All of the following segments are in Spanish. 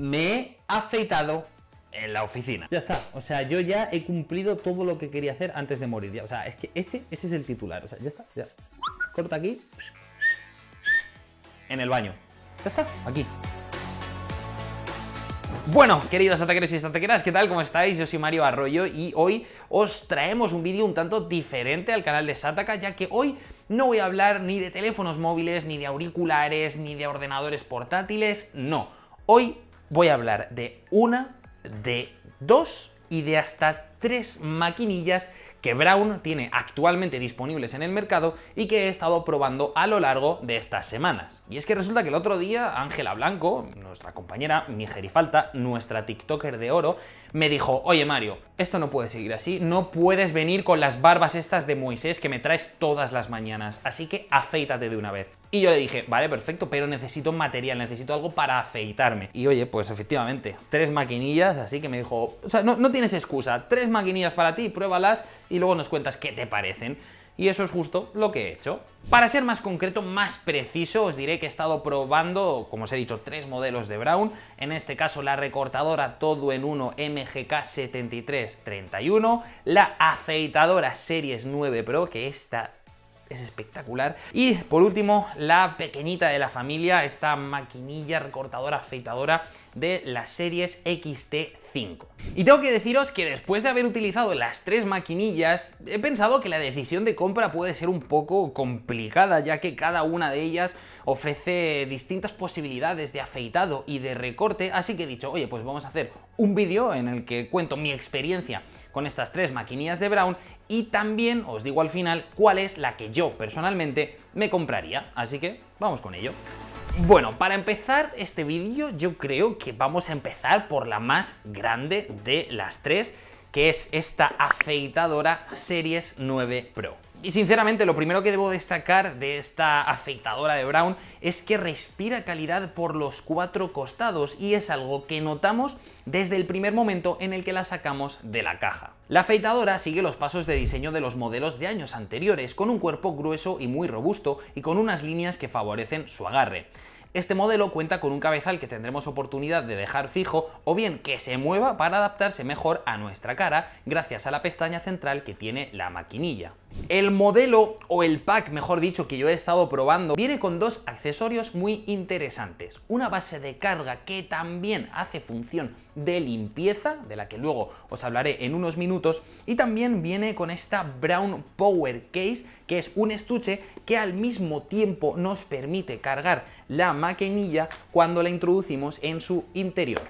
me he afeitado en la oficina. Ya está, o sea, yo ya he cumplido todo lo que quería hacer antes de morir. Ya, o sea, es que ese, ese es el titular, o sea, ya está, Corta aquí, en el baño. Ya está, aquí. Bueno, queridos ataqueros y ataqueras, ¿qué tal? ¿Cómo estáis? Yo soy Mario Arroyo y hoy os traemos un vídeo un tanto diferente al canal de Sataka, ya que hoy no voy a hablar ni de teléfonos móviles, ni de auriculares, ni de ordenadores portátiles, no. Hoy voy a hablar de una, de dos y de hasta tres maquinillas que Brown tiene actualmente disponibles en el mercado y que he estado probando a lo largo de estas semanas. Y es que resulta que el otro día Ángela Blanco, nuestra compañera, mi gerifalta, nuestra TikToker de oro, me dijo, oye Mario, esto no puede seguir así, no puedes venir con las barbas estas de Moisés que me traes todas las mañanas, así que afeítate de una vez. Y yo le dije, vale, perfecto, pero necesito material, necesito algo para afeitarme. Y oye, pues efectivamente, tres maquinillas, así que me dijo, o sea, no, tienes excusa, tres maquinillas para ti, pruébalas y luego nos cuentas qué te parecen. Y eso es justo lo que he hecho. Para ser más concreto, más preciso, os diré que he estado probando, como os he dicho, tres modelos de Brown. En este caso, la recortadora todo en uno MGK7331, la afeitadora Series 9 Pro, que esta es espectacular. Y por último, la pequeñita de la familia, esta maquinilla recortadora afeitadora de las series XT5. Y tengo que deciros que después de haber utilizado las tres maquinillas, he pensado que la decisión de compra puede ser un poco complicada, ya que cada una de ellas ofrece distintas posibilidades de afeitado y de recorte, así que he dicho, oye, pues vamos a hacer un vídeo en el que cuento mi experiencia con estas tres maquinillas de Brown y también os digo al final cuál es la que yo personalmente me compraría. Así que vamos con ello. Bueno, para empezar este vídeo yo creo que vamos a empezar por la más grande de las tres, que es esta afeitadora Series 9 Pro. Y sinceramente lo primero que debo destacar de esta afeitadora de Brown es que respira calidad por los cuatro costados y es algo que notamos desde el primer momento en el que la sacamos de la caja. La afeitadora sigue los pasos de diseño de los modelos de años anteriores, con un cuerpo grueso y muy robusto y con unas líneas que favorecen su agarre. Este modelo cuenta con un cabezal que tendremos oportunidad de dejar fijo o bien que se mueva para adaptarse mejor a nuestra cara gracias a la pestaña central que tiene la maquinilla. El modelo, o el pack mejor dicho, que yo he estado probando, viene con dos accesorios muy interesantes. Una base de carga que también hace función de limpieza, de la que luego os hablaré en unos minutos, y también viene con esta Brown Power Case, que es un estuche que al mismo tiempo nos permite cargar la maquinilla cuando la introducimos en su interior.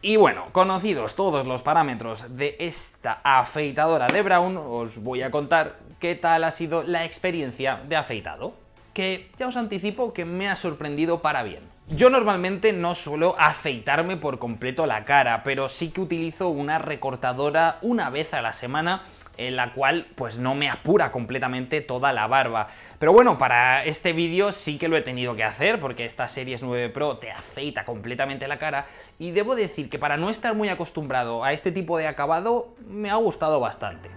Y bueno, conocidos todos los parámetros de esta afeitadora de Brown, os voy a contar qué tal ha sido la experiencia de afeitado, que ya os anticipo que me ha sorprendido para bien. Yo normalmente no suelo afeitarme por completo la cara, pero sí que utilizo una recortadora una vez a la semana en la cual pues no me apura completamente toda la barba. Pero bueno, para este vídeo sí que lo he tenido que hacer porque esta Series 9 Pro te afeita completamente la cara y debo decir que para no estar muy acostumbrado a este tipo de acabado me ha gustado bastante.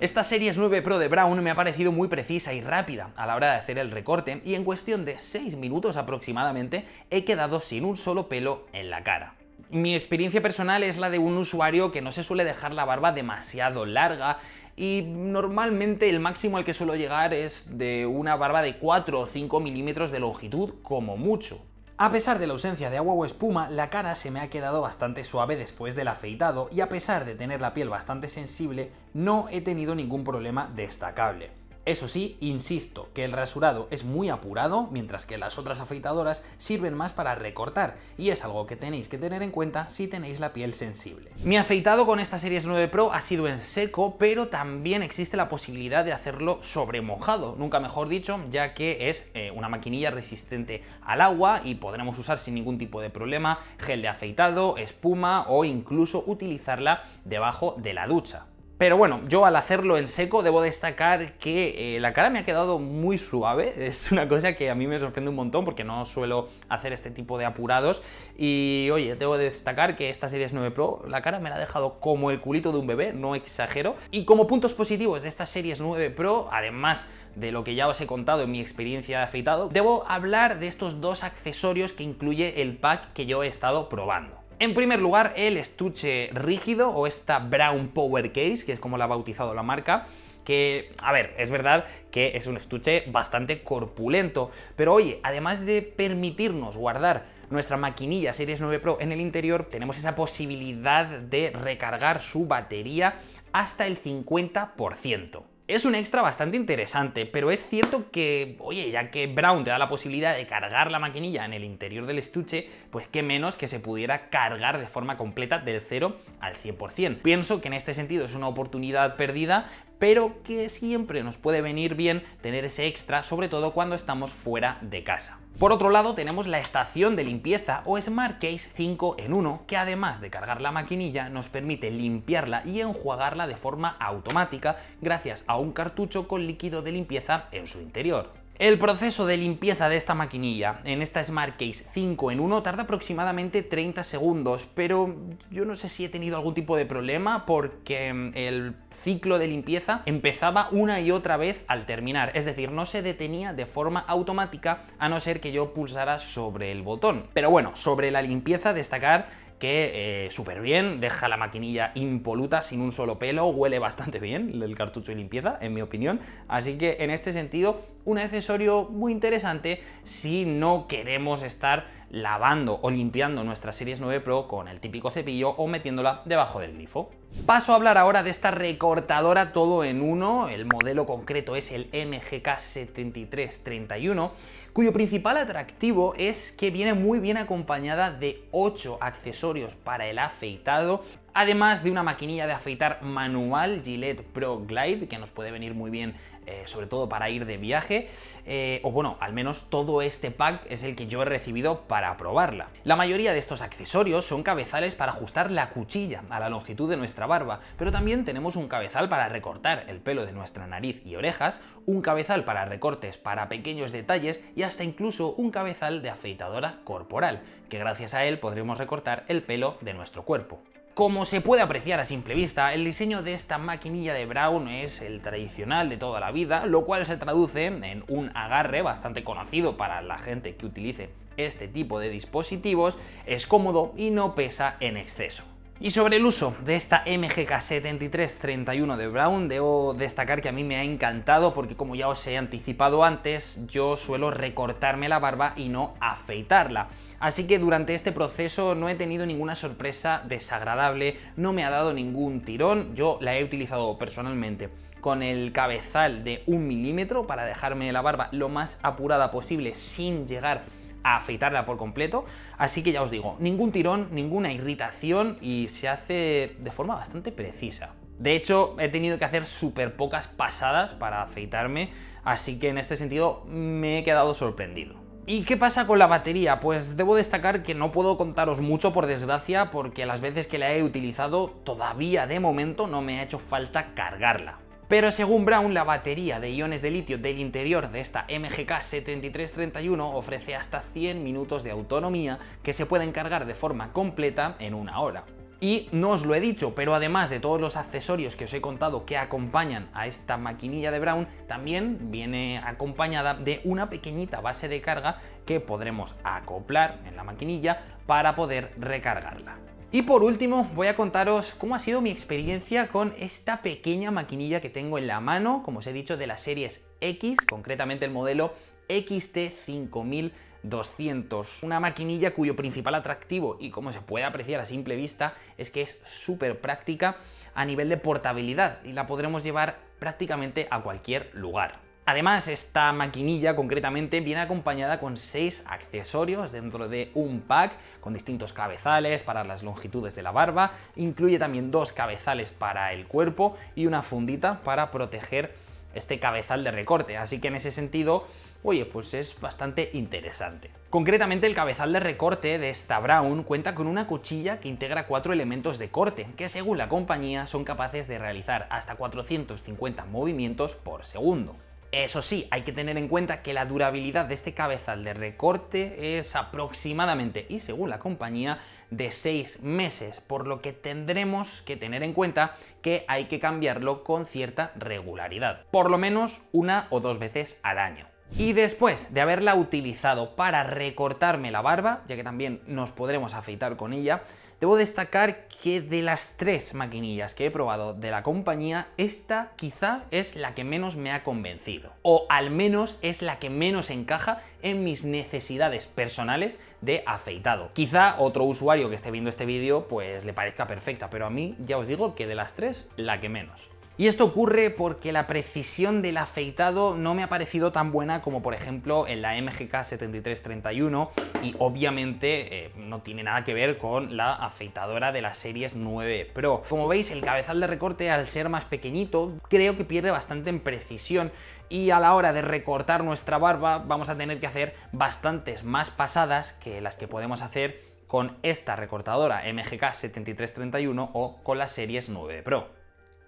Esta Series 9 Pro de Brown me ha parecido muy precisa y rápida a la hora de hacer el recorte y en cuestión de 6 minutos aproximadamente he quedado sin un solo pelo en la cara. Mi experiencia personal es la de un usuario que no se suele dejar la barba demasiado larga y normalmente el máximo al que suelo llegar es de una barba de 4 o 5 milímetros de longitud como mucho. A pesar de la ausencia de agua o espuma, la cara se me ha quedado bastante suave después del afeitado y a pesar de tener la piel bastante sensible, no he tenido ningún problema destacable. Eso sí, insisto, que el rasurado es muy apurado, mientras que las otras afeitadoras sirven más para recortar, y es algo que tenéis que tener en cuenta si tenéis la piel sensible. Mi afeitado con esta Series 9 Pro ha sido en seco, pero también existe la posibilidad de hacerlo sobre mojado, nunca mejor dicho, ya que es eh, una maquinilla resistente al agua y podremos usar sin ningún tipo de problema gel de afeitado, espuma o incluso utilizarla debajo de la ducha. Pero bueno, yo al hacerlo en seco debo destacar que eh, la cara me ha quedado muy suave. Es una cosa que a mí me sorprende un montón porque no suelo hacer este tipo de apurados. Y oye, debo destacar que esta Series 9 Pro, la cara me la ha dejado como el culito de un bebé, no exagero. Y como puntos positivos de esta Series 9 Pro, además de lo que ya os he contado en mi experiencia de afeitado, debo hablar de estos dos accesorios que incluye el pack que yo he estado probando. En primer lugar, el estuche rígido o esta Brown Power Case, que es como la ha bautizado la marca, que, a ver, es verdad que es un estuche bastante corpulento, pero oye, además de permitirnos guardar nuestra maquinilla Series 9 Pro en el interior, tenemos esa posibilidad de recargar su batería hasta el 50%. Es un extra bastante interesante, pero es cierto que, oye, ya que Brown te da la posibilidad de cargar la maquinilla en el interior del estuche, pues qué menos que se pudiera cargar de forma completa del 0 al 100%. Pienso que en este sentido es una oportunidad perdida, pero que siempre nos puede venir bien tener ese extra, sobre todo cuando estamos fuera de casa. Por otro lado, tenemos la estación de limpieza o Smart Case 5 en 1, que además de cargar la maquinilla, nos permite limpiarla y enjuagarla de forma automática gracias a un cartucho con líquido de limpieza en su interior. El proceso de limpieza de esta maquinilla en esta Smart Case 5 en 1 tarda aproximadamente 30 segundos, pero yo no sé si he tenido algún tipo de problema porque mm, el ciclo de limpieza empezaba una y otra vez al terminar, es decir, no se detenía de forma automática a no ser que yo pulsara sobre el botón. Pero bueno, sobre la limpieza destacar que eh, súper bien, deja la maquinilla impoluta, sin un solo pelo, huele bastante bien el cartucho y limpieza, en mi opinión. Así que en este sentido, un accesorio muy interesante si no queremos estar lavando o limpiando nuestra Series 9 Pro con el típico cepillo o metiéndola debajo del grifo. Paso a hablar ahora de esta recortadora todo en uno, el modelo concreto es el MGK7331, cuyo principal atractivo es que viene muy bien acompañada de 8 accesorios para el afeitado, además de una maquinilla de afeitar manual Gillette Pro Glide, que nos puede venir muy bien eh, sobre todo para ir de viaje, eh, o bueno, al menos todo este pack es el que yo he recibido para probarla. La mayoría de estos accesorios son cabezales para ajustar la cuchilla a la longitud de nuestra barba, pero también tenemos un cabezal para recortar el pelo de nuestra nariz y orejas, un cabezal para recortes para pequeños detalles y hasta incluso un cabezal de afeitadora corporal, que gracias a él podremos recortar el pelo de nuestro cuerpo. Como se puede apreciar a simple vista, el diseño de esta maquinilla de Brown es el tradicional de toda la vida, lo cual se traduce en un agarre bastante conocido para la gente que utilice este tipo de dispositivos, es cómodo y no pesa en exceso. Y sobre el uso de esta MGK7331 de Brown, debo destacar que a mí me ha encantado porque como ya os he anticipado antes, yo suelo recortarme la barba y no afeitarla. Así que durante este proceso no he tenido ninguna sorpresa desagradable, no me ha dado ningún tirón, yo la he utilizado personalmente con el cabezal de un milímetro para dejarme la barba lo más apurada posible sin llegar a afeitarla por completo. Así que ya os digo, ningún tirón, ninguna irritación y se hace de forma bastante precisa. De hecho, he tenido que hacer súper pocas pasadas para afeitarme, así que en este sentido me he quedado sorprendido. ¿Y qué pasa con la batería? Pues debo destacar que no puedo contaros mucho por desgracia porque las veces que la he utilizado todavía de momento no me ha hecho falta cargarla. Pero según Brown, la batería de iones de litio del interior de esta MGK 7331 ofrece hasta 100 minutos de autonomía que se pueden cargar de forma completa en una hora. Y no os lo he dicho, pero además de todos los accesorios que os he contado que acompañan a esta maquinilla de Brown, también viene acompañada de una pequeñita base de carga que podremos acoplar en la maquinilla para poder recargarla. Y por último, voy a contaros cómo ha sido mi experiencia con esta pequeña maquinilla que tengo en la mano, como os he dicho, de las series X, concretamente el modelo XT5000 200. Una maquinilla cuyo principal atractivo, y como se puede apreciar a simple vista, es que es súper práctica a nivel de portabilidad y la podremos llevar prácticamente a cualquier lugar. Además, esta maquinilla concretamente viene acompañada con seis accesorios dentro de un pack con distintos cabezales para las longitudes de la barba, incluye también dos cabezales para el cuerpo y una fundita para proteger este cabezal de recorte. Así que en ese sentido, oye, pues es bastante interesante. Concretamente el cabezal de recorte de esta Brown cuenta con una cuchilla que integra cuatro elementos de corte, que según la compañía son capaces de realizar hasta 450 movimientos por segundo. Eso sí, hay que tener en cuenta que la durabilidad de este cabezal de recorte es aproximadamente, y según la compañía, de 6 meses, por lo que tendremos que tener en cuenta que hay que cambiarlo con cierta regularidad, por lo menos una o dos veces al año. Y después de haberla utilizado para recortarme la barba, ya que también nos podremos afeitar con ella, Debo destacar que de las tres maquinillas que he probado de la compañía, esta quizá es la que menos me ha convencido. O al menos es la que menos encaja en mis necesidades personales de afeitado. Quizá otro usuario que esté viendo este vídeo pues le parezca perfecta, pero a mí ya os digo que de las tres, la que menos. Y esto ocurre porque la precisión del afeitado no me ha parecido tan buena como por ejemplo en la MGK 7331 y obviamente eh, no tiene nada que ver con la afeitadora de las series 9 Pro. Como veis el cabezal de recorte al ser más pequeñito creo que pierde bastante en precisión y a la hora de recortar nuestra barba vamos a tener que hacer bastantes más pasadas que las que podemos hacer con esta recortadora MGK 7331 o con las series 9 Pro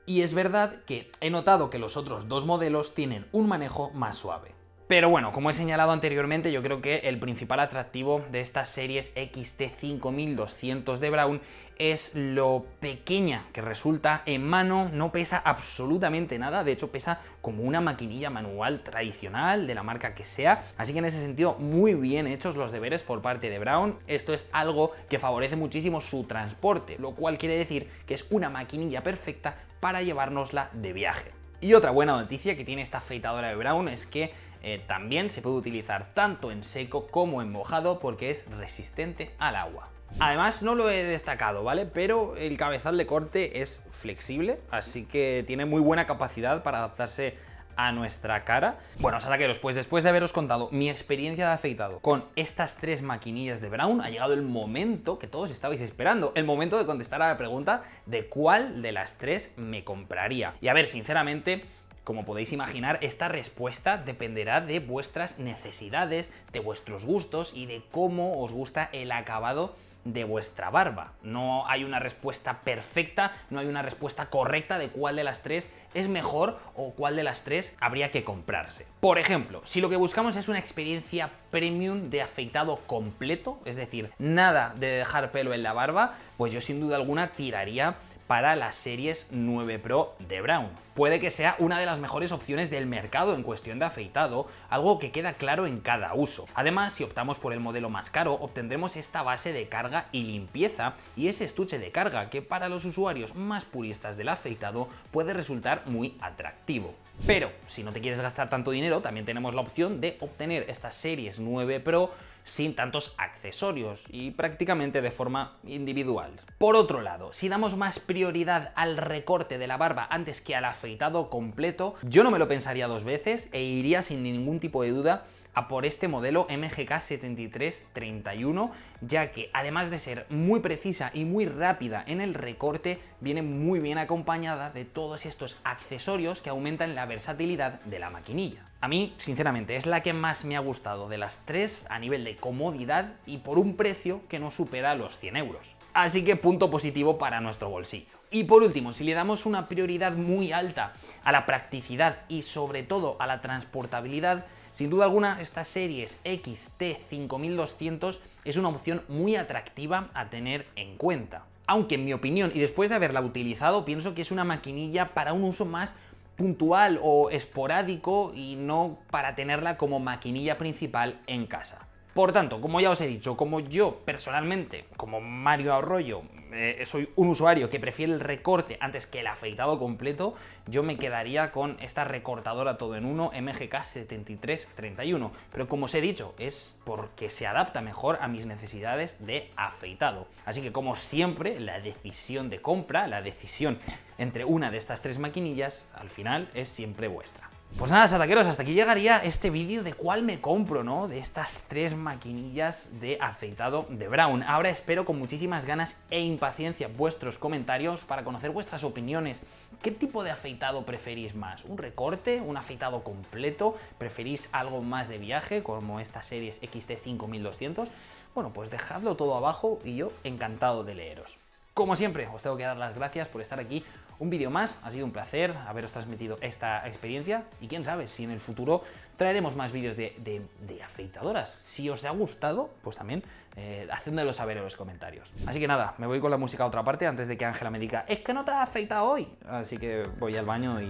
y es verdad que he notado que los otros dos modelos tienen un manejo más suave. Pero bueno, como he señalado anteriormente, yo creo que el principal atractivo de estas series XT5200 de Brown es lo pequeña que resulta en mano, no pesa absolutamente nada, de hecho pesa como una maquinilla manual tradicional de la marca que sea, así que en ese sentido muy bien hechos los deberes por parte de Brown, esto es algo que favorece muchísimo su transporte, lo cual quiere decir que es una maquinilla perfecta para llevárnosla de viaje. Y otra buena noticia que tiene esta afeitadora de Brown es que eh, también se puede utilizar tanto en seco como en mojado porque es resistente al agua. Además no lo he destacado, ¿vale? Pero el cabezal de corte es flexible, así que tiene muy buena capacidad para adaptarse a nuestra cara. Bueno, saraqueros, pues después de haberos contado mi experiencia de afeitado con estas tres maquinillas de Brown, ha llegado el momento que todos estabais esperando, el momento de contestar a la pregunta de cuál de las tres me compraría. Y a ver, sinceramente, como podéis imaginar, esta respuesta dependerá de vuestras necesidades, de vuestros gustos y de cómo os gusta el acabado de vuestra barba. No hay una respuesta perfecta, no hay una respuesta correcta de cuál de las tres es mejor o cuál de las tres habría que comprarse. Por ejemplo, si lo que buscamos es una experiencia premium de afeitado completo, es decir, nada de dejar pelo en la barba, pues yo sin duda alguna tiraría para las series 9 Pro de Brown. Puede que sea una de las mejores opciones del mercado en cuestión de afeitado, algo que queda claro en cada uso. Además, si optamos por el modelo más caro, obtendremos esta base de carga y limpieza y ese estuche de carga que para los usuarios más puristas del afeitado puede resultar muy atractivo. Pero si no te quieres gastar tanto dinero, también tenemos la opción de obtener estas series 9 Pro sin tantos accesorios y prácticamente de forma individual. Por otro lado, si damos más prioridad al recorte de la barba antes que al afeitado completo, yo no me lo pensaría dos veces e iría sin ningún tipo de duda a por este modelo MGK 7331, ya que además de ser muy precisa y muy rápida en el recorte, viene muy bien acompañada de todos estos accesorios que aumentan la versatilidad de la maquinilla. A mí, sinceramente, es la que más me ha gustado de las tres a nivel de comodidad y por un precio que no supera los 100 euros. Así que punto positivo para nuestro bolsillo. Y por último, si le damos una prioridad muy alta a la practicidad y sobre todo a la transportabilidad, sin duda alguna, esta series XT5200 es una opción muy atractiva a tener en cuenta. Aunque en mi opinión, y después de haberla utilizado, pienso que es una maquinilla para un uso más puntual o esporádico y no para tenerla como maquinilla principal en casa. Por tanto, como ya os he dicho, como yo personalmente, como Mario Arroyo, eh, soy un usuario que prefiere el recorte antes que el afeitado completo, yo me quedaría con esta recortadora todo en uno MGK7331. Pero como os he dicho, es porque se adapta mejor a mis necesidades de afeitado. Así que como siempre, la decisión de compra, la decisión entre una de estas tres maquinillas, al final es siempre vuestra. Pues nada, Sataqueros, hasta aquí llegaría este vídeo de cuál me compro, ¿no? De estas tres maquinillas de afeitado de Brown. Ahora espero con muchísimas ganas e impaciencia vuestros comentarios para conocer vuestras opiniones. ¿Qué tipo de afeitado preferís más? ¿Un recorte? ¿Un afeitado completo? ¿Preferís algo más de viaje, como estas series XT5200? Bueno, pues dejadlo todo abajo y yo encantado de leeros. Como siempre, os tengo que dar las gracias por estar aquí un vídeo más. Ha sido un placer haberos transmitido esta experiencia y quién sabe si en el futuro traeremos más vídeos de, de, afeitadoras. Si os ha gustado, pues también eh, saber en los comentarios. Así que nada, me voy con la música a otra parte antes de que Ángela me diga es que no te has afeitado hoy. Así que voy al baño y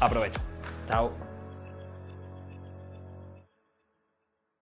aprovecho. Chao.